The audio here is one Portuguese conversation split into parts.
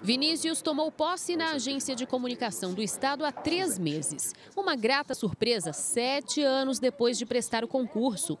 Vinícius tomou posse na agência de comunicação do Estado há três meses. Uma grata surpresa sete anos depois de prestar o concurso.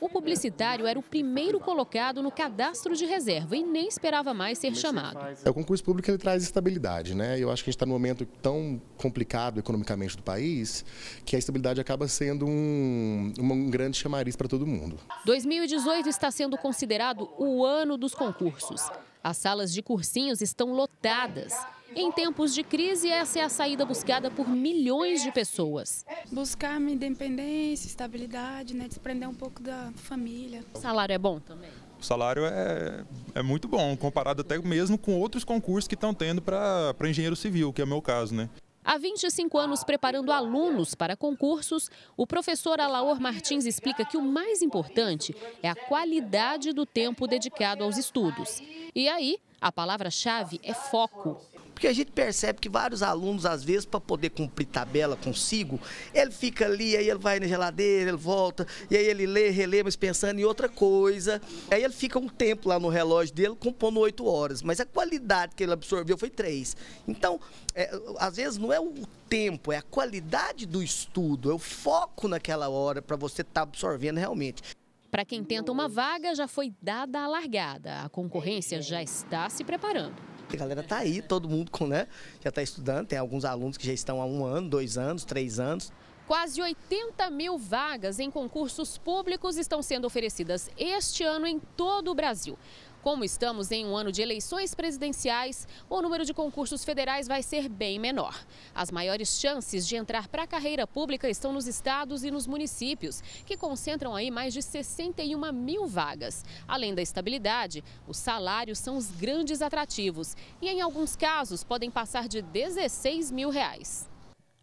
O publicitário era o primeiro colocado no cadastro de reserva e nem esperava mais ser chamado. É, o concurso público ele traz estabilidade, né? Eu acho que a gente está num momento tão complicado economicamente do país que a estabilidade acaba sendo um, um grande chamariz para todo mundo. 2018 está sendo considerado o ano dos concursos. As salas de cursinhos estão lotadas. Em tempos de crise, essa é a saída buscada por milhões de pessoas. Buscar minha independência, estabilidade, né? desprender um pouco da família. O salário é bom também? O salário é, é muito bom, comparado até mesmo com outros concursos que estão tendo para engenheiro civil, que é o meu caso, né? Há 25 anos preparando alunos para concursos, o professor Alaor Martins explica que o mais importante é a qualidade do tempo dedicado aos estudos. E aí, a palavra-chave é foco. Porque a gente percebe que vários alunos, às vezes, para poder cumprir tabela consigo, ele fica ali, aí ele vai na geladeira, ele volta, e aí ele lê, relê, mas pensando em outra coisa. Aí ele fica um tempo lá no relógio dele compondo oito horas, mas a qualidade que ele absorveu foi três. Então, é, às vezes não é o tempo, é a qualidade do estudo, é o foco naquela hora para você estar tá absorvendo realmente. Para quem tenta uma vaga, já foi dada a largada. A concorrência já está se preparando. A galera tá aí, todo mundo com, né, já está estudando, tem alguns alunos que já estão há um ano, dois anos, três anos. Quase 80 mil vagas em concursos públicos estão sendo oferecidas este ano em todo o Brasil. Como estamos em um ano de eleições presidenciais, o número de concursos federais vai ser bem menor. As maiores chances de entrar para a carreira pública estão nos estados e nos municípios, que concentram aí mais de 61 mil vagas. Além da estabilidade, os salários são os grandes atrativos e, em alguns casos, podem passar de 16 mil reais.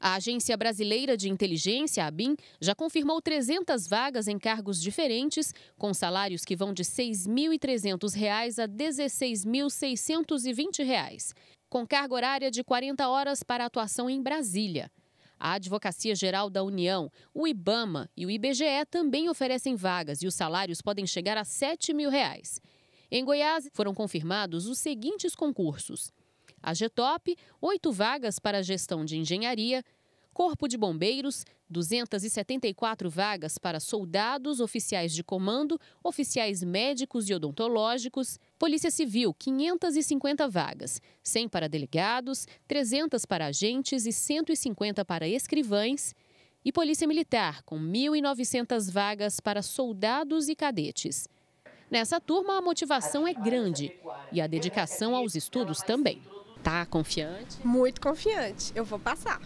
A Agência Brasileira de Inteligência, a BIM, já confirmou 300 vagas em cargos diferentes, com salários que vão de R$ 6.300 a R$ 16.620, com carga horária de 40 horas para atuação em Brasília. A Advocacia Geral da União, o IBAMA e o IBGE também oferecem vagas e os salários podem chegar a R$ 7.000. Em Goiás, foram confirmados os seguintes concursos: a GETOP, oito vagas para gestão de engenharia, Corpo de Bombeiros, 274 vagas para soldados, oficiais de comando, oficiais médicos e odontológicos, Polícia Civil, 550 vagas, 100 para delegados, 300 para agentes e 150 para escrivães, e Polícia Militar, com 1.900 vagas para soldados e cadetes. Nessa turma, a motivação é grande e a dedicação aos estudos também. Tá confiante? Muito confiante. Eu vou passar.